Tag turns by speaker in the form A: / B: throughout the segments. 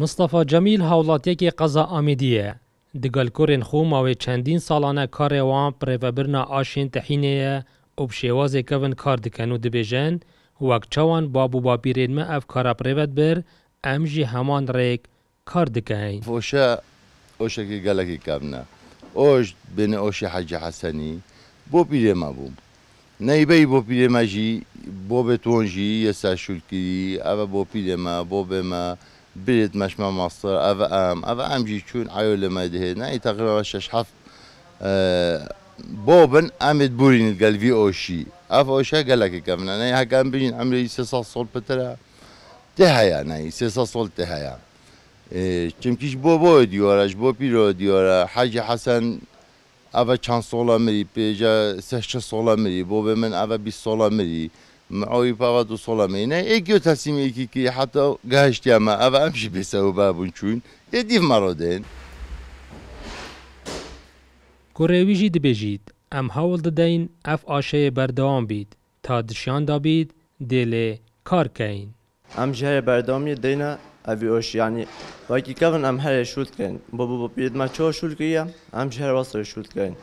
A: مستەفا جەمیل هاوڵاتیەکی قەزا ئامیدیە دگەلکۆرێن خۆ ماوەی چەندین ساڵانە کارێوان پرێڤەبرنا ئاشین تەحینەیە ئۆ شێوازێک کەون کار دکەن و دبێژن وەک چاوان باب و باپیرێنمە ئەف کارە پرێڤەت بر ئەم ژی هەمان ڕێک کار دکەین فۆشە
B: ئۆشێکی گەلەکی کارنە ئۆش بنە ئۆشی حەجی حەسەنی بۆ پیرێمە بووم نەیبەی بۆ پیرێمەژی بۆ بێ تۆنژی ئێستا شولکردی ئەوە بۆ پیرێمە بۆ بێمە بيت مشمع مصر اف ام اف ام جي جيشون عيول مدهنا تقريبا شش حف أه بوبن امد بورين قال في او شي اف او شي قال لك كم انا هكا بين عمري سيسا صول بترا تها يعني سيسا صول تها يعني إيه بو بوبو ديورا جبو بيرو ديورا حاج حسن أبا كان صولا مري بيجا سهشة صولا مري بوبا من أبا بي صولا مري معاوی بابا حتی اكيو تسمي كيكي حتى قاش ما ابا امشي بيساو باب ونشون يديف مرودين
A: دی بجید. ام هاول ددین اف آشه بردوام بید تا دشان دابید دل کار کین
C: ام جه بردوام یه دینا اوی اوش یعنی واکی کون ام هر شود کین بابا بابید ما چه شود کین ام جه واسه شود کین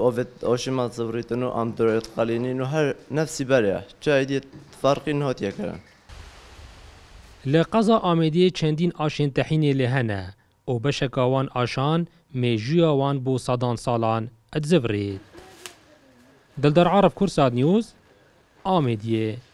C: أوشي بوفيت اوشما إنه ام دريت إنه هر نفسي بريا تشايدي دیت إنه هات یکرن
A: لقضا آمدی چندین آشين تحيني لهنا او بشکاوان آشان میجیاوان بو صدان صالان اتزورید دلدر عرف كورساد نيوز آمديه